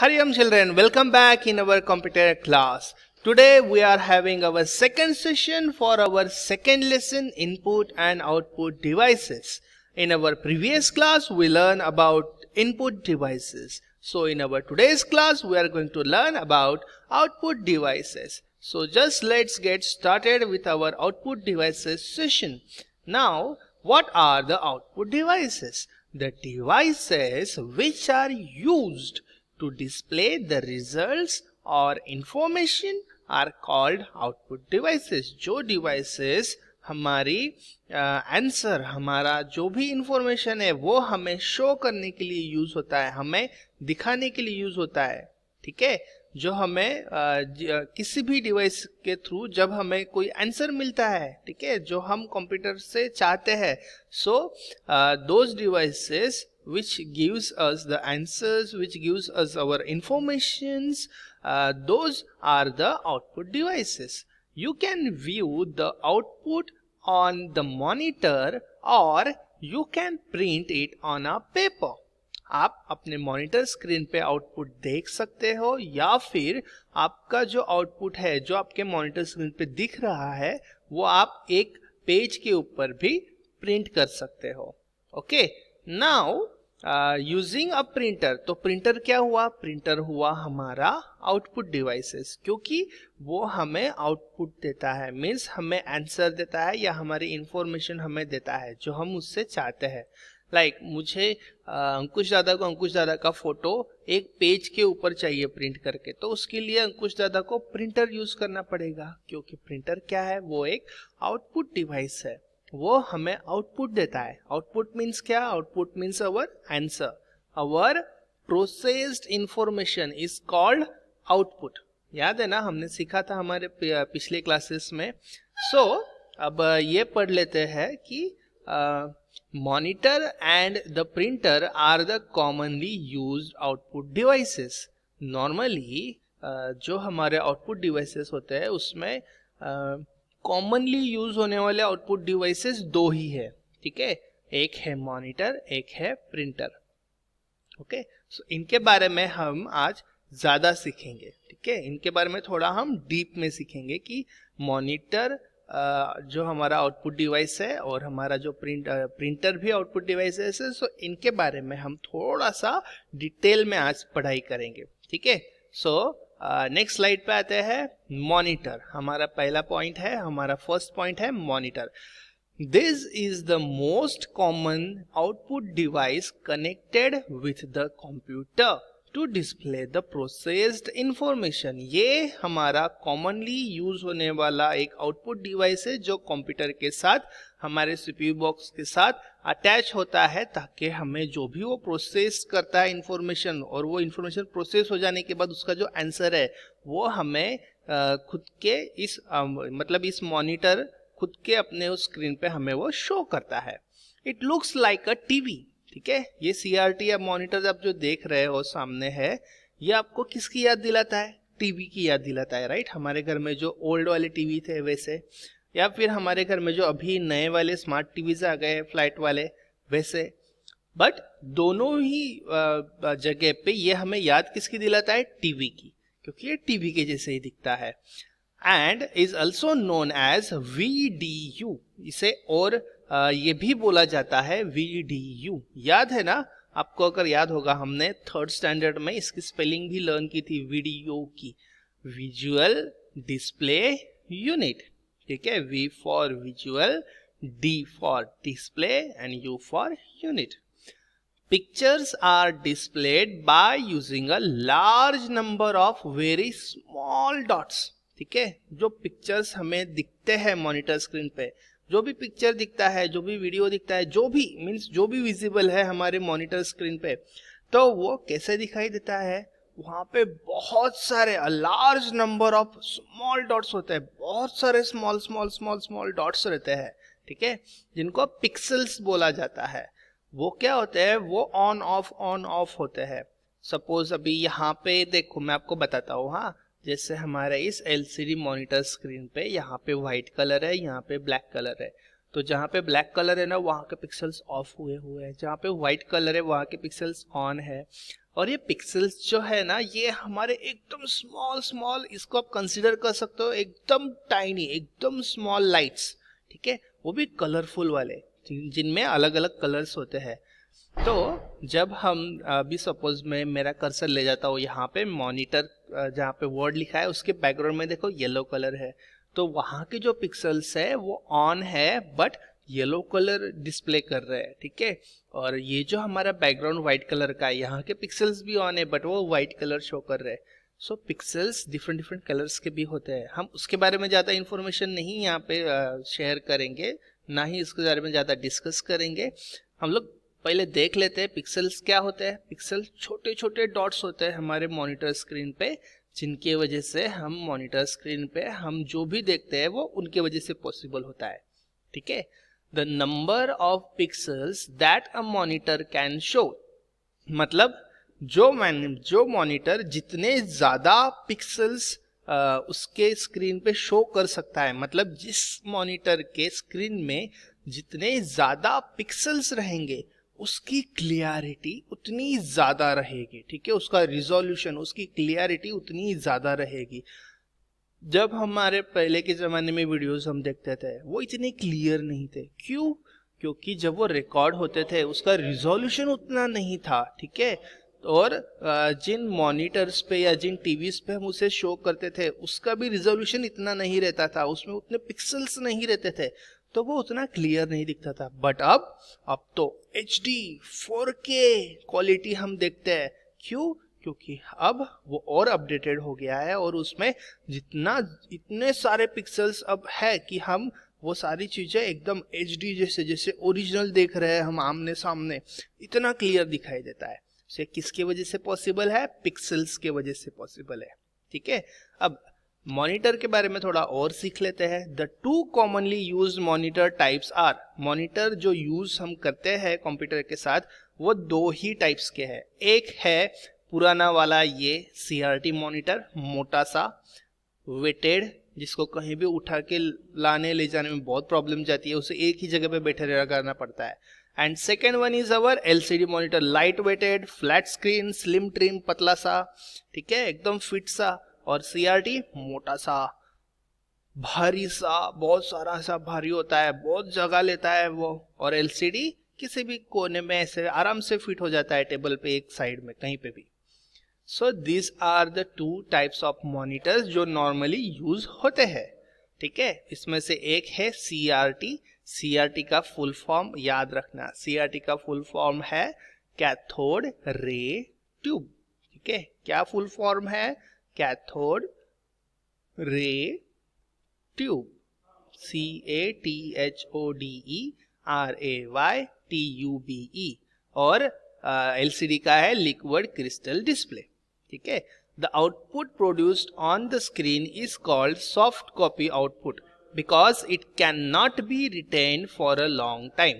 Hariam children, welcome back in our computer class. Today we are having our second session for our second lesson input and output devices. In our previous class we learned about input devices. So in our today's class we are going to learn about output devices. So just let's get started with our output devices session. Now what are the output devices? The devices which are used to display the results और information are called output devices जो devices हमारी uh, answer हमारा जो भी information है वो हमें show करने के लिए यूज होता है हमें दिखाने के लिए यूज होता है ठीक है जो हमें किसी भी डिवाइस के थ्रू जब हमें कोई आंसर मिलता है ठीक है जो हम कंप्यूटर से चाहते हैं so those devices which gives us the answers which gives us our information those are the output devices you can view the output on the monitor और you can print it on a paper आप अपने monitor screen पे output देख सकते हो या फिर आपका जो आउटपुट है जो आपके मॉनिटर स्क्रीन पे दिख रहा है वो आप एक पेज के ऊपर भी प्रिंट कर सकते हो okay now using a printer तो प्रिंटर क्या हुआ प्रिंटर हुआ हमारा आउटपुट डिवाइसेस क्योंकि वो हमें आउटपुट देता है मीन्स हमें आंसर देता है या हमारी इंफॉर्मेशन हमें देता है जो हम उससे चाहते हैं लाइक like, मुझे अंकुश दादा को अंकुश दादा का फोटो एक पेज के ऊपर चाहिए प्रिंट करके तो उसके लिए अंकुश दादा को प्रिंटर यूज करना पड़ेगा क्योंकि प्रिंटर क्या है वो एक आउटपुट डिवाइस है वो हमें आउटपुट देता है आउटपुट मीन्स क्या output means our answer our processed information is called output याद है ना हमने सीखा था हमारे पिछले क्लासेस में सो so, अब ये पढ़ लेते हैं कि Monitor and the printer are the commonly used output devices. Normally uh, जो हमारे आउटपुट डिवाइसेस होते हैं उसमें कॉमनली uh, यूज होने वाले आउटपुट डिवाइसेस दो ही है ठीक है एक है मॉनिटर एक है प्रिंटर ओके सो इनके बारे में हम आज ज़्यादा सीखेंगे ठीक है इनके बारे में थोड़ा हम डीप में सीखेंगे कि मॉनिटर जो हमारा आउटपुट डिवाइस है और हमारा जो प्रिंट प्रिंटर भी आउटपुट डिवाइस है सो इनके बारे में हम थोड़ा सा डिटेल में आज पढ़ाई करेंगे ठीक है सो नेक्स्ट स्लाइड पे आते हैं मॉनिटर हमारा पहला पॉइंट है हमारा फर्स्ट पॉइंट है monitor this is the most common output device connected with the computer to display the processed information ये हमारा कॉमनली यूज होने वाला एक आउटपुट डिवाइस है जो कंप्यूटर के साथ हमारे सीपीयू बॉक्स के साथ अटैच होता है ताकि हमें जो भी वो प्रोसेस करता है इन्फॉर्मेशन और वो इन्फॉर्मेशन प्रोसेस हो जाने के बाद उसका जो आंसर है वो हमें खुद के इस मतलब इस मॉनिटर खुद के अपने उस स्क्रीन पे हमें वो शो करता है it looks like a TV ठीक है ये सीआरटी या मॉनिटर आप जो देख रहे हो सामने है ये आपको किसकी याद दिलाता है टीवी की याद दिलाता है राइट हमारे घर में जो ओल्ड वाले टीवी थे वैसे या फिर हमारे घर में जो अभी नए वाले स्मार्ट टीवीज आ गए फ्लैट वाले वैसे बट दोनों ही जगह पे ये हमें याद किसकी दिलाता है टीवी की क्योंकि ये टीवी के जैसे ही दिखता है and is also known as V D U इसे और ये भी बोला जाता है यू याद है ना आपको अगर याद होगा हमने थर्ड स्टैंडर्ड में इसकी स्पेलिंग भी लर्न की थी वीडियो की विजुअल डिस्प्ले यूनिट ठीक है V for visual D for display and U for unit pictures are displayed by using a large number of very small dots ठीक है जो पिक्चर्स हमें दिखते हैं मॉनिटर स्क्रीन पे जो भी पिक्चर दिखता है जो भी वीडियो दिखता है जो भी मीन्स जो भी विजिबल है हमारे मॉनिटर स्क्रीन पे तो वो कैसे दिखाई देता है वहाँ पे बहुत सारे large number of small dots होते हैं बहुत सारे small small small small dots रहते हैं ठीक है जिनको पिक्सल्स बोला जाता है वो क्या होते हैं वो ऑन ऑफ ऑन ऑफ होते हैं सपोज अभी यहाँ पे देखो मैं आपको बताता हूँ हाँ जैसे हमारे इस एलसीडी मॉनिटर स्क्रीन पे यहाँ पे वाइट कलर है यहाँ पे ब्लैक कलर है तो जहाँ पे ब्लैक कलर है ना वहाँ के पिक्सल्स ऑफ हुए हुए हैं जहाँ पे वाइट कलर है वहाँ के पिक्सल्स ऑन है और ये पिक्सल्स जो है ना ये हमारे एकदम स्मॉल स्मॉल इसको आप कंसिडर कर सकते हो एकदम टाइनी एकदम स्मॉल लाइट्स ठीक है वो भी कलरफुल वाले जिनमें अलग अलग कलर्स होते हैं तो जब हम अभी सपोज में मेरा कर्सर ले जाता हूँ यहाँ पे मॉनिटर जहाँ पे वर्ड लिखा है उसके बैकग्राउंड में देखो येलो कलर है तो वहाँ के जो पिक्सल्स है वो ऑन है बट येलो कलर डिस्प्ले कर रहे हैं ठीक है और ये जो हमारा बैकग्राउंड व्हाइट कलर का है यहाँ के पिक्सल्स भी ऑन है बट वो व्हाइट कलर शो कर रहे हैं so pixels different different colours के भी होते हैं हम उसके बारे में ज़्यादा इन्फॉर्मेशन नहीं यहाँ पे शेयर करेंगे ना ही इसके बारे में ज़्यादा डिस्कस करेंगे हम लोग पहले देख लेते हैं पिक्सल्स क्या होते हैं पिक्सल छोटे छोटे डॉट्स होते हैं हमारे मॉनिटर स्क्रीन पे जिनके वजह से हम मॉनिटर स्क्रीन पे हम जो भी देखते हैं वो उनके वजह से पॉसिबल होता है ठीक है the number of pixels that a monitor can show मतलब जो मैन जो मॉनिटर जितने ज़्यादा पिक्सल्स उसके स्क्रीन पे शो कर सकता है मतलब जिस मॉनिटर के स्क्रीन में जितने ज़्यादा पिक्सल्स रहेंगे उसकी क्लियरिटी उतनी ज़्यादा रहेगी ठीक है उसका रिजोल्यूशन उसकी क्लियरिटी उतनी ज़्यादा रहेगी जब हमारे पहले के ज़माने में वीडियोस हम देखते थे वो इतने क्लियर नहीं थे क्यों क्योंकि जब वो रिकॉर्ड होते थे उसका रिजोल्यूशन उतना नहीं था ठीक है और जिन मॉनिटर्स पे या जिन टीवीज पे हम उसे शो करते थे उसका भी रिजोल्यूशन इतना नहीं रहता था उसमें उतने पिक्सल्स नहीं रहते थे तो वो उतना क्लियर नहीं दिखता था बट अब अब तो H D four K quality हम देखते हैं क्यों क्योंकि अब वो और अपडेटेड हो गया है और उसमें जितना इतने सारे पिक्सल्स अब है कि हम वो सारी चीज़ें एकदम एच जैसे जैसे ओरिजिनल देख रहे हैं हम आमने सामने इतना क्लियर दिखाई देता है तो ये किसके वजह से पॉसिबल है पिक्सल्स के वजह से पॉसिबल है ठीक है अब मॉनिटर के बारे में थोड़ा और सीख लेते हैं the two commonly use monitor types are monitor जो यूज हम करते हैं कंप्यूटर के साथ वो दो ही टाइप्स के हैं एक है पुराना वाला ये सीआरटी मॉनिटर मोटा सा वेटेड जिसको कहीं भी उठा के लाने ले जाने में बहुत प्रॉब्लम जाती है उसे एक ही जगह पे बैठे रहना पड़ता है and second one is our LCD monitor light weighted flat screen slim trim पतला सा ठीक है एकदम फिट सा और सीआरटी मोटा सा भारी सा बहुत सारा सा भारी होता है बहुत जगह लेता है वो और एलसीडी किसी भी कोने में ऐसे आराम से फिट हो जाता है टेबल पे एक साइड में कहीं पे भी so this are the two types of monitors जो नॉर्मली यूज होते हैं ठीक है इसमें से एक है सी आर टी सीआरटी का फुल फॉर्म याद रखना सीआरटी का फुल फॉर्म है कैथोड रे ट्यूब ठीक है क्या फुल फॉर्म है cathode ray tube C A T H O D E R A Y T U B E और एल uh, का है लिक्विड क्रिस्टल डिस्प्ले ठीक है the output produced on the screen is called soft copy output because it can not be retain for a long time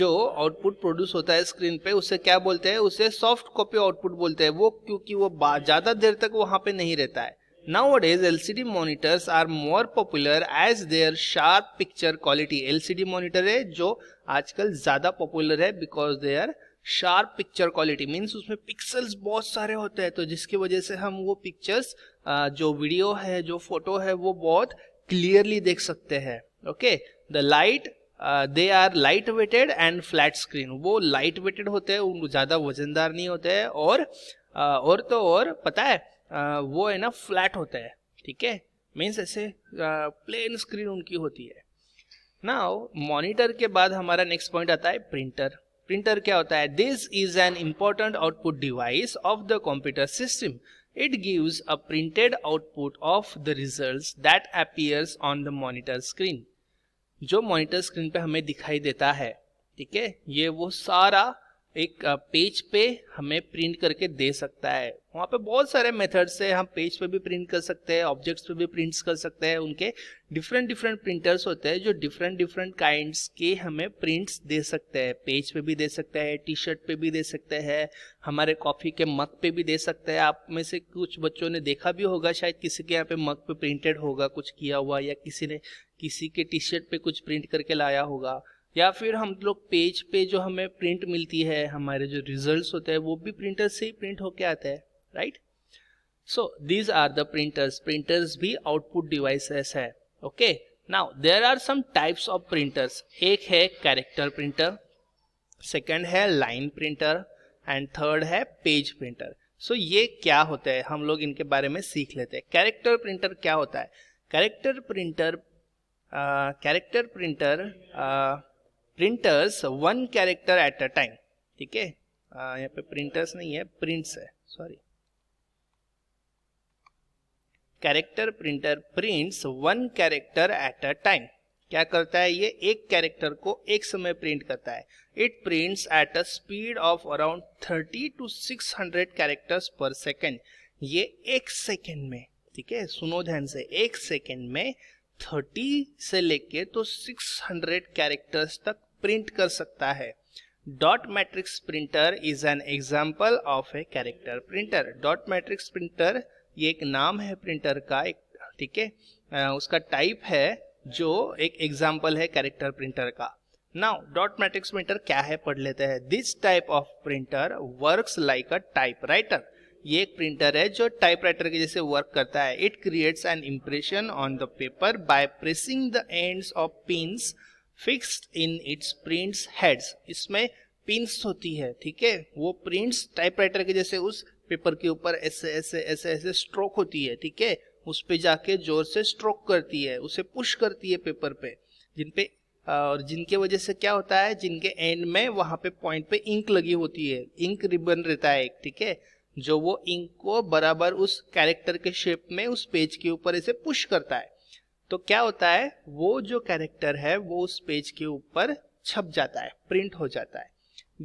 जो output produce होता है screen पे उसे क्या बोलते हैं उसे सॉफ्ट कॉपी आउटपुट बोलते हैं वो क्योंकि वो ज्यादा देर तक वहां पे नहीं रहता है now what is L C D monitors are more popular as their sharp picture quality L C D monitor है जो आजकल ज्यादा पॉपुलर है because they are sharp picture quality means उसमें पिक्सल्स बहुत सारे होते हैं तो जिसकी वजह से हम वो पिक्चर्स जो वीडियो है जो फोटो है वो बहुत क्लियरली देख सकते हैं okay the light they are light weighted and flat screen वो लाइट वेटेड होते हैं उनको ज़्यादा वजनदार नहीं होते हैं और uh, और तो और पता है uh, वो है ना फ्लैट होता है ठीक है मीन्स ऐसे प्लेन uh, स्क्रीन उनकी होती है ना मॉनिटर के बाद हमारा नेक्स्ट पॉइंट आता है प्रिंटर प्रिंटर क्या होता है this is an important output device of the computer system It gives a printed output of the results that appears on the monitor screen. जो मॉनिटर स्क्रीन पे हमें दिखाई देता है ठीक है ये वो सारा एक पेज पे हमें प्रिंट करके दे सकता है वहाँ पे बहुत सारे मेथड्स है हम पेज पे भी प्रिंट कर सकते हैं ऑब्जेक्ट्स पे भी प्रिंट्स कर सकते हैं उनके डिफरेंट डिफरेंट प्रिंटर्स होते हैं जो डिफरेंट डिफरेंट काइंड्स के हमें प्रिंट्स दे सकते हैं पेज पे भी दे सकते हैं टी शर्ट पे भी दे सकते हैं हमारे कॉफ़ी के मग पे भी दे सकते हैं आप में से कुछ बच्चों ने देखा भी होगा शायद किसी के यहाँ पे मग पे प्रिंटेड होगा कुछ किया हुआ या किसी ने किसी के टी शर्ट पे कुछ प्रिंट करके लाया होगा या फिर हम लोग पेज पे जो हमें प्रिंट मिलती है हमारे जो रिजल्ट्स होते हैं वो भी प्रिंटर से ही प्रिंट होके आता है right so these are the printers printers भी आउटपुट डिवाइसेस है okay now there are some types of printers एक है कैरेक्टर प्रिंटर सेकेंड है लाइन प्रिंटर एंड थर्ड है पेज प्रिंटर सो ये क्या होता है हम लोग इनके बारे में सीख लेते हैं कैरेक्टर प्रिंटर क्या होता है character printer character printer printers one character at a time ठीक है यहाँ पे प्रिंटर्स नहीं है प्रिंट्स है sorry character printer prints one character at a time क्या करता है ये एक कैरेक्टर को एक समय प्रिंट करता है it prints at a speed of around 30 to 600 characters per second ये एक सेकेंड में ठीक है सुनो ध्यान से एक सेकेंड में थर्टी से लेके तो सिक्स हंड्रेड कैरेक्टर्स तक प्रिंट कर सकता है dot matrix printer is an example of a character printer dot matrix printer ये एक नाम है प्रिंटर का एक ठीक है उसका टाइप है जो एक एग्जाम्पल है कैरेक्टर प्रिंटर का नाउ डॉट मैट्रिक्स प्रिंटर क्या है पढ़ लेते हैं this type of printer works like a typewriter ये एक प्रिंटर है जो टाइपराइटर के जैसे वर्क करता है it creates an impression on the paper by pressing the ends of pins fixed in its prints heads इसमें पिंस होती है ठीक है वो प्रिंट्स टाइपराइटर के जैसे उस पेपर के ऊपर ऐसे ऐसे ऐसे ऐसे स्ट्रोक होती है ठीक है उस पर जाके जोर से स्ट्रोक करती है उसे पुश करती है पेपर पे जिन पे और जिनके वजह से क्या होता है जिनके एंड में वहाँ पे पॉइंट पे इंक लगी होती है इंक रिबन रहता है एक ठीक है जो वो इंक को बराबर उस कैरेक्टर के शेप में उस पेज के ऊपर इसे पुश करता है तो क्या होता है वो जो कैरेक्टर है वो उस पेज के ऊपर छप जाता है प्रिंट हो जाता है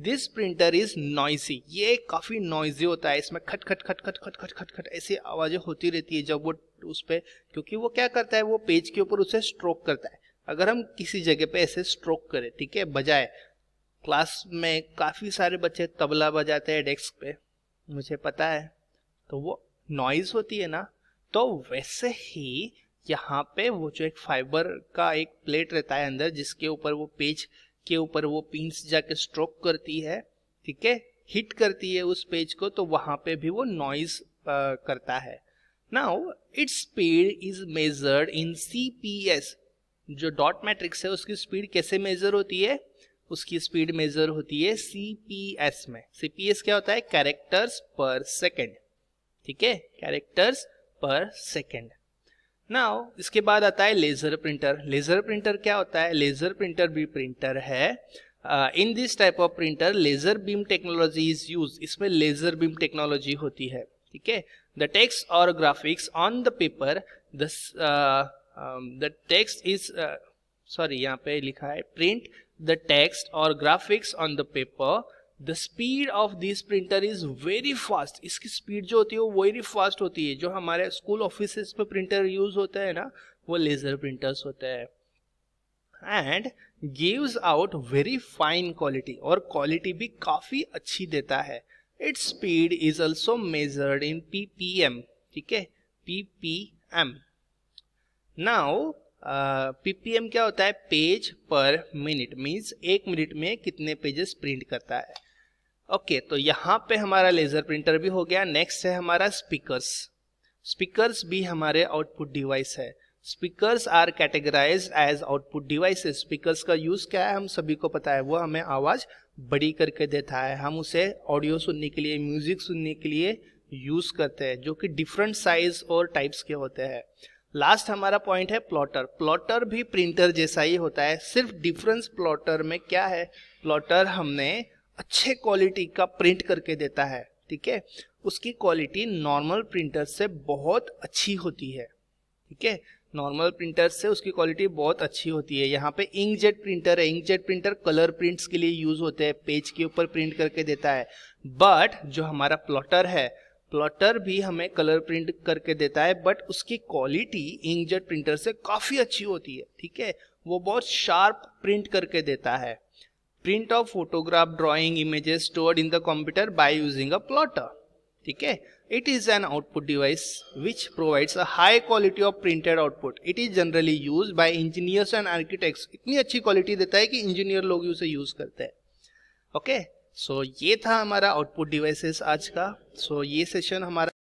दिस प्रिंटर इज नॉइसी ये काफ़ी नॉइजी होता है इसमें खट खट खट खट खट खट खट खट ऐसी आवाज़ें होती रहती है जब वो उस पर क्योंकि वो क्या करता है वो पेज के ऊपर उसे स्ट्रोक करता है अगर हम किसी जगह पे ऐसे स्ट्रोक करें ठीक है बजाय क्लास में काफ़ी सारे बच्चे तबला बजाते हैं डेस्क पे मुझे पता है तो वो नॉइज़ होती है ना तो वैसे ही यहाँ पे वो जो एक फाइबर का एक प्लेट रहता है अंदर जिसके ऊपर वो पेज के ऊपर वो पिंस जाके स्ट्रोक करती है ठीक है हिट करती है उस पेज को तो वहाँ पे भी वो नॉइज करता है now its speed is measured in C जो डॉट मैट्रिक्स है उसकी स्पीड कैसे मेजर होती है उसकी स्पीड मेजर होती है सीपीएस में सीपीएस क्या होता है कैरेक्टर्स पर सेकेंड ठीक है कैरेक्टर्स पर सेकेंड नाउ इसके बाद आता है लेजर प्रिंटर लेजर प्रिंटर क्या होता है लेजर प्रिंटर भी प्रिंटर है in this type of printer laser beam technology is use इसमें लेजर बीम टेक्नोलॉजी होती है ठीक है द टेक्स्ट और graphics on the paper the text is sorry यहाँ पे लिखा है प्रिंट द टेक्स्ट और graphics on the paper the speed of this printer is very fast इसकी स्पीड जो होती है वो वेरी फास्ट होती है जो हमारे स्कूल ऑफिस में प्रिंटर यूज होता है ना वो लेजर प्रिंटर्स होता है and gives out very fine quality और क्वालिटी भी काफी अच्छी देता है its speed is also measured in P P M ठीक है P P M now PPM क्या होता है पेज पर मिनट मीन्स एक मिनट में कितने पेजेस प्रिंट करता है ओके okay, तो यहाँ पे हमारा लेज़र प्रिंटर भी हो गया नेक्स्ट है हमारा स्पीकर्स स्पीकर्स भी हमारे आउटपुट डिवाइस है speakers are categorize as output device speakers का यूज क्या है हम सभी को पता है वो हमें आवाज बड़ी करके देता है हम उसे ऑडियो सुनने के लिए म्यूजिक सुनने के लिए यूज करते हैं जो कि डिफरेंट साइज और टाइप्स के होते हैं लास्ट हमारा पॉइंट है प्लॉटर प्लॉटर भी प्रिंटर जैसा ही होता है सिर्फ डिफरेंस प्लॉटर में क्या है प्लॉटर हमने अच्छे क्वालिटी का प्रिंट करके देता है ठीक है उसकी क्वालिटी नॉर्मल प्रिंटर से बहुत अच्छी होती है ठीक है नॉर्मल प्रिंटर से उसकी क्वालिटी बहुत अच्छी होती है यहाँ पे इंकजेट प्रिंटर है इंकजेट प्रिंटर कलर प्रिंट्स के लिए यूज होते हैं पेज के ऊपर प्रिंट करके देता है बट जो हमारा प्लॉटर है प्लॉटर भी हमें कलर प्रिंट करके देता है बट उसकी क्वालिटी इंकजेट प्रिंटर से काफ़ी अच्छी होती है ठीक है वो बहुत शार्प प्रिंट करके देता है print of photograph drawing images stored in the computer by using a plotter ठीक है it is an output device which provides a high quality of printed output it is generally use by engineers and architects इतनी अच्छी quality देता है कि engineer लोग उसे use करते हैं ओके okay? सो so, ये था हमारा आउटपुट डिवाइसेस आज का सो so, ये सेशन हमारा